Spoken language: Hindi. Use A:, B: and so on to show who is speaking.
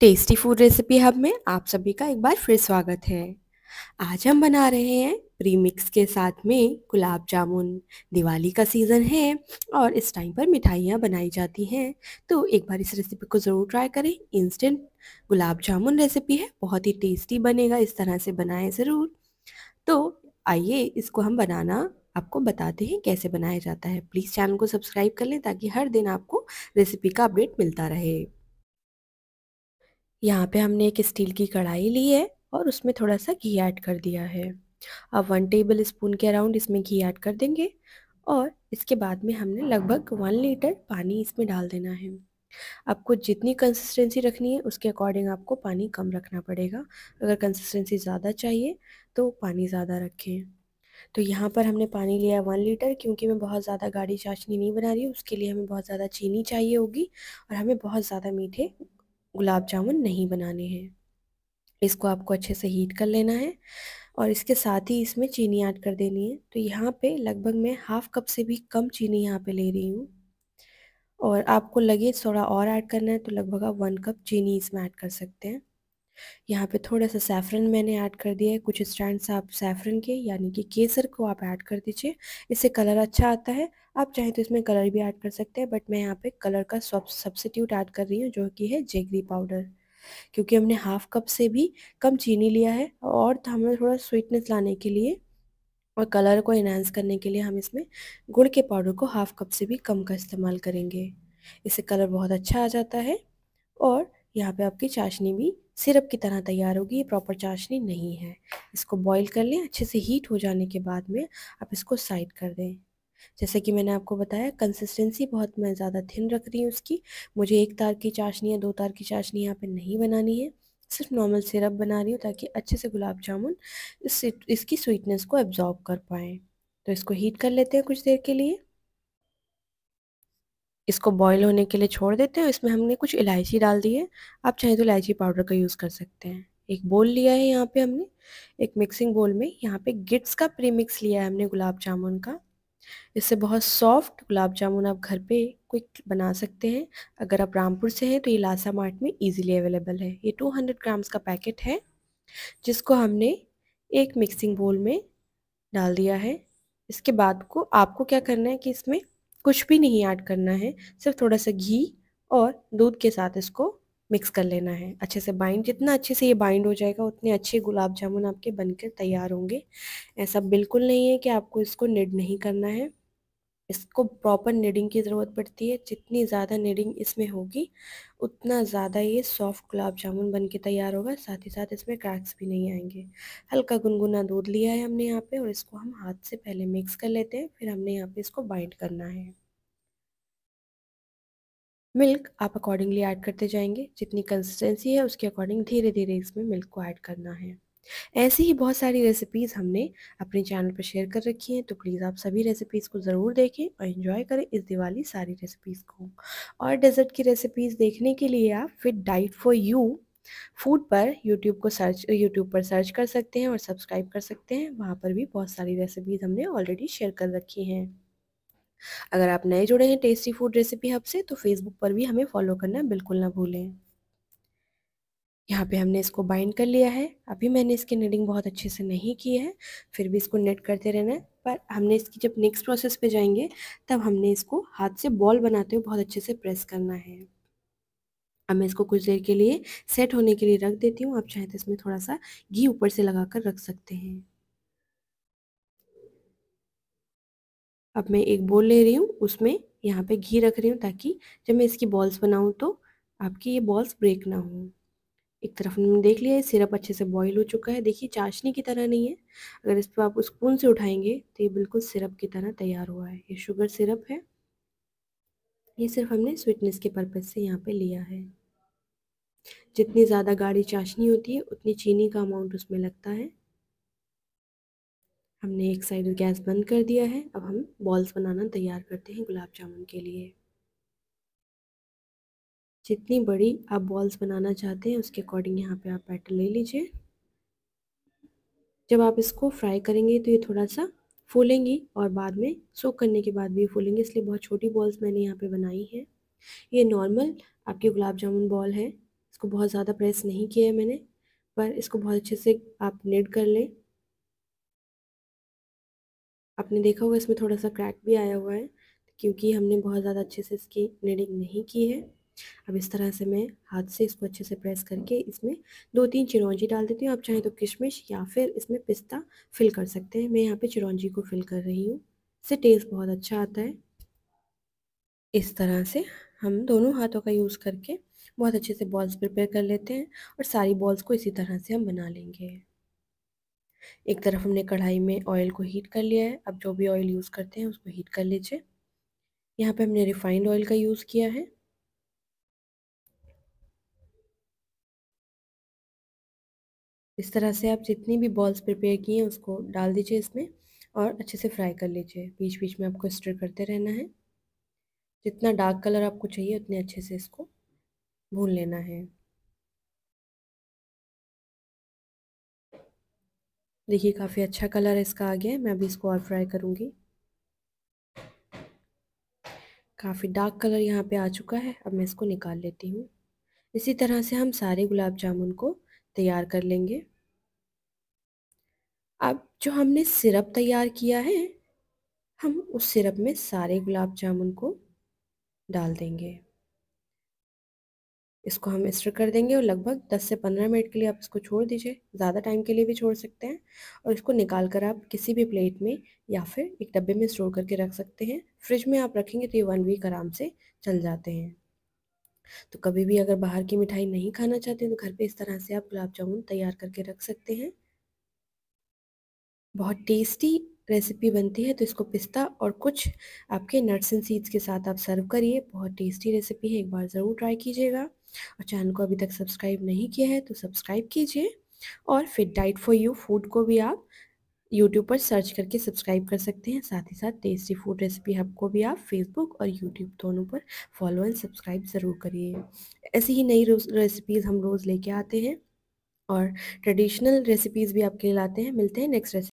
A: टेस्टी फूड रेसिपी हब में आप सभी का एक बार फिर स्वागत है आज हम बना रहे हैं प्री मिक्स के साथ में गुलाब जामुन दिवाली का सीज़न है और इस टाइम पर मिठाइयाँ बनाई जाती हैं तो एक बार इस रेसिपी को ज़रूर ट्राई करें इंस्टेंट गुलाब जामुन रेसिपी है बहुत ही टेस्टी बनेगा इस तरह से बनाएं ज़रूर तो आइए इसको हम बनाना आपको बताते हैं कैसे बनाया जाता है प्लीज़ चैनल को सब्सक्राइब कर लें ताकि हर दिन आपको रेसिपी का अपडेट मिलता रहे यहाँ पे हमने एक स्टील की कढ़ाई ली है और उसमें थोड़ा सा घी ऐड कर दिया है अब वन टेबल स्पून के अराउंड इसमें घी ऐड कर देंगे और इसके बाद में हमने लगभग वन लीटर पानी इसमें डाल देना है आपको जितनी कंसिस्टेंसी रखनी है उसके अकॉर्डिंग आपको पानी कम रखना पड़ेगा अगर कंसिस्टेंसी ज़्यादा चाहिए तो पानी ज़्यादा रखें तो यहाँ पर हमने पानी लिया है वन लीटर क्योंकि मैं बहुत ज़्यादा गाढ़ी चाशनी नहीं बना रही उसके लिए हमें बहुत ज़्यादा चीनी चाहिए होगी और हमें बहुत ज़्यादा मीठे गुलाब जामुन नहीं बनाने हैं इसको आपको अच्छे से हीट कर लेना है और इसके साथ ही इसमें चीनी ऐड कर देनी है तो यहाँ पे लगभग मैं हाफ़ कप से भी कम चीनी यहाँ पे ले रही हूँ और आपको लगे थोड़ा और ऐड करना है तो लगभग आप वन कप चीनी इसमें ऐड कर सकते हैं यहाँ पे थोड़ा सा सैफरन मैंने ऐड कर दिया है कुछ स्टैंड आप सैफरन के यानी कि केसर को आप ऐड कर दीजिए इससे कलर अच्छा आता है आप चाहें तो इसमें कलर भी ऐड कर सकते हैं बट मैं यहाँ पे कलर का सब्सिट्यूट ऐड कर रही हूँ जो कि है जेगरी पाउडर क्योंकि हमने हाफ कप से भी कम चीनी लिया है और तो हमें थोड़ा स्वीटनेस लाने के लिए और कलर को इन्हेंस करने के लिए हम इसमें गुड़ के पाउडर को हाफ कप से भी कम का इस्तेमाल करेंगे इससे कलर बहुत अच्छा आ जाता है और यहाँ पे आपकी चाशनी भी सिरप की तरह तैयार होगी ये प्रॉपर चाशनी नहीं है इसको बॉईल कर लें अच्छे से हीट हो जाने के बाद में आप इसको साइड कर दें जैसे कि मैंने आपको बताया कंसिस्टेंसी बहुत मैं ज़्यादा थिन रख रही हूँ उसकी मुझे एक तार की चाशनी या दो तार की चाशनी यहाँ पर नहीं बनानी है सिर्फ नॉर्मल सिरप बना रही हूँ ताकि अच्छे से गुलाब जामुन इस इसकी स्वीटनेस को एब्जॉर्ब कर पाएँ तो इसको हीट कर लेते हैं कुछ देर के लिए इसको बॉईल होने के लिए छोड़ देते हैं इसमें हमने कुछ इलायची डाल दी है आप चाहे तो इलायची पाउडर का यूज़ कर सकते हैं एक बोल लिया है यहाँ पे हमने एक मिक्सिंग बोल में यहाँ पे गिट्स का प्रीमिक्स लिया है हमने गुलाब जामुन का इससे बहुत सॉफ्ट गुलाब जामुन आप घर पे क्विक बना सकते हैं अगर आप रामपुर से हैं तो ये लासा मार्ट में इजीली अवेलेबल है ये 200 ग्राम्स का पैकेट है जिसको हमने एक मिक्सिंग बोल में डाल दिया है इसके बाद को आपको क्या करना है कि इसमें कुछ भी नहीं ऐड करना है सिर्फ थोड़ा सा घी और दूध के साथ इसको मिक्स कर लेना है अच्छे से बाइंड जितना अच्छे से ये बाइंड हो जाएगा उतने अच्छे गुलाब जामुन आपके बनकर तैयार होंगे ऐसा बिल्कुल नहीं है कि आपको इसको निड नहीं करना है इसको प्रॉपर नीडिंग की ज़रूरत पड़ती है जितनी ज़्यादा नीडिंग इसमें होगी उतना ज़्यादा ये सॉफ्ट गुलाब जामुन बन के तैयार होगा साथ ही साथ इसमें क्रैक्स भी नहीं आएंगे हल्का गुनगुना दूध लिया है हमने यहाँ पे और इसको हम हाथ से पहले मिक्स कर लेते हैं फिर हमने यहाँ पे इसको बाइंड करना है मिल्क आप अकॉर्डिंगली ऐड करते जाएंगे जितनी कंसिस्टेंसी है उसके अकॉर्डिंग धीरे धीरे इसमें मिल्क को ऐड करना है ऐसी ही बहुत सारी रेसिपीज़ हमने अपने चैनल पर शेयर कर रखी हैं तो प्लीज़ आप सभी रेसिपीज़ को ज़रूर देखें और एंजॉय करें इस दिवाली सारी रेसिपीज़ को और डेजर्ट की रेसिपीज़ देखने के लिए आप fit diet for you food पर यूट्यूब को सर्च यूट्यूब पर सर्च कर सकते हैं और सब्सक्राइब कर सकते हैं वहाँ पर भी बहुत सारी रेसिपीज़ हमने ऑलरेडी शेयर कर रखी हैं अगर आप नए जुड़े हैं टेस्टी फूड रेसिपी हब से तो फेसबुक पर भी हमें फॉलो करना बिल्कुल ना भूलें यहाँ पे हमने इसको बाइंड कर लिया है अभी मैंने इसकी नेटिंग बहुत अच्छे से नहीं की है फिर भी इसको नेट करते रहना है पर हमने इसकी जब नेक्स्ट प्रोसेस पे जाएंगे तब हमने इसको हाथ से बॉल बनाते हुए बहुत अच्छे से प्रेस करना है अब मैं इसको कुछ देर के लिए सेट होने के लिए रख देती हूँ आप चाहे तो इसमें थोड़ा सा घी ऊपर से लगा कर रख सकते हैं अब मैं एक बोल ले रही हूँ उसमें यहाँ पे घी रख रही हूँ ताकि जब मैं इसकी बॉल्स बनाऊँ तो आपकी ये बॉल्स ब्रेक ना हों एक तरफ हमने देख लिया है सिरप अच्छे से बॉईल हो चुका है देखिए चाशनी की तरह नहीं है अगर इस पर आप स्पून से उठाएंगे तो ये बिल्कुल सिरप की तरह तैयार हुआ है ये शुगर सिरप है ये सिर्फ हमने स्वीटनेस के पर्पज़ से यहाँ पे लिया है जितनी ज़्यादा गाढ़ी चाशनी होती है उतनी चीनी का अमाउंट उसमें लगता है हमने एक साइड गैस बंद कर दिया है अब हम बॉल्स बनाना तैयार करते हैं गुलाब जामुन के लिए जितनी बड़ी आप बॉल्स बनाना चाहते हैं उसके अकॉर्डिंग यहाँ पे आप बैटर ले लीजिए जब आप इसको फ्राई करेंगे तो ये थोड़ा सा फूलेंगी और बाद में सोक करने के बाद भी फूलेंगी इसलिए बहुत छोटी बॉल्स मैंने यहाँ पे बनाई हैं ये नॉर्मल आपके गुलाब जामुन बॉल है इसको बहुत ज़्यादा प्रेस नहीं किया है मैंने पर इसको बहुत अच्छे से आप नेट कर लें आपने देखा होगा इसमें थोड़ा सा क्रैक भी आया हुआ है क्योंकि हमने बहुत ज़्यादा अच्छे से इसकी नेडिंग नहीं की है अब इस तरह से मैं हाथ से इसको अच्छे से प्रेस करके इसमें दो तीन चिरौंजी डाल देती हूँ आप चाहें तो किशमिश या फिर इसमें पिस्ता फिल कर सकते हैं मैं यहाँ पे चिरौंजी को फिल कर रही हूँ इससे टेस्ट बहुत अच्छा आता है इस तरह से हम दोनों हाथों का यूज़ करके बहुत अच्छे से बॉल्स प्रिपेयर कर लेते हैं और सारी बॉल्स को इसी तरह से हम बना लेंगे एक तरफ हमने कढ़ाई में ऑयल को हीट कर लिया है अब जो भी ऑयल यूज़ करते हैं उसको हीट कर लीजिए यहाँ पे हमने रिफाइंड ऑयल का यूज़ किया है इस तरह से आप जितनी भी बॉल्स प्रिपेयर किए हैं उसको डाल दीजिए इसमें और अच्छे से फ्राई कर लीजिए बीच बीच में आपको स्टर करते रहना है जितना डार्क कलर आपको चाहिए उतने अच्छे से इसको भून लेना है देखिए काफ़ी अच्छा कलर इसका आ गया है मैं अभी इसको और फ्राई करूँगी काफ़ी डार्क कलर यहाँ पे आ चुका है अब मैं इसको निकाल लेती हूँ इसी तरह से हम सारे गुलाब जामुन को तैयार कर लेंगे अब जो हमने सिरप तैयार किया है हम उस सिरप में सारे गुलाब जामुन को डाल देंगे इसको हम स्टर कर देंगे और लगभग 10 से 15 मिनट के लिए आप इसको छोड़ दीजिए ज़्यादा टाइम के लिए भी छोड़ सकते हैं और इसको निकाल कर आप किसी भी प्लेट में या फिर एक डब्बे में स्टोर करके रख सकते हैं फ्रिज में आप रखेंगे तो ये वन वीक आराम से चल जाते हैं तो कभी भी अगर बाहर की मिठाई नहीं खाना चाहते तो घर पर इस तरह से आप गुलाब जामुन तैयार करके रख सकते हैं बहुत टेस्टी रेसिपी बनती है तो इसको पिस्ता और कुछ आपके नट्स एंड सीड्स के साथ आप सर्व करिए बहुत टेस्टी रेसिपी है एक बार ज़रूर ट्राई कीजिएगा और चैनल को अभी तक सब्सक्राइब नहीं किया है तो सब्सक्राइब कीजिए और fit diet for you food को भी आप यूट्यूब पर सर्च करके सब्सक्राइब कर सकते हैं साथ ही साथ टेस्टी फूड रेसिपी हब को भी आप फेसबुक और यूट्यूब दोनों पर फॉलो एंड सब्सक्राइब ज़रूर करिए ऐसी ही नई रेसिपीज़ हम रोज़ लेके आते हैं और ट्रेडिशनल रेसिपीज़ भी आपके लिए लाते हैं मिलते हैं नेक्स्ट रेसिपी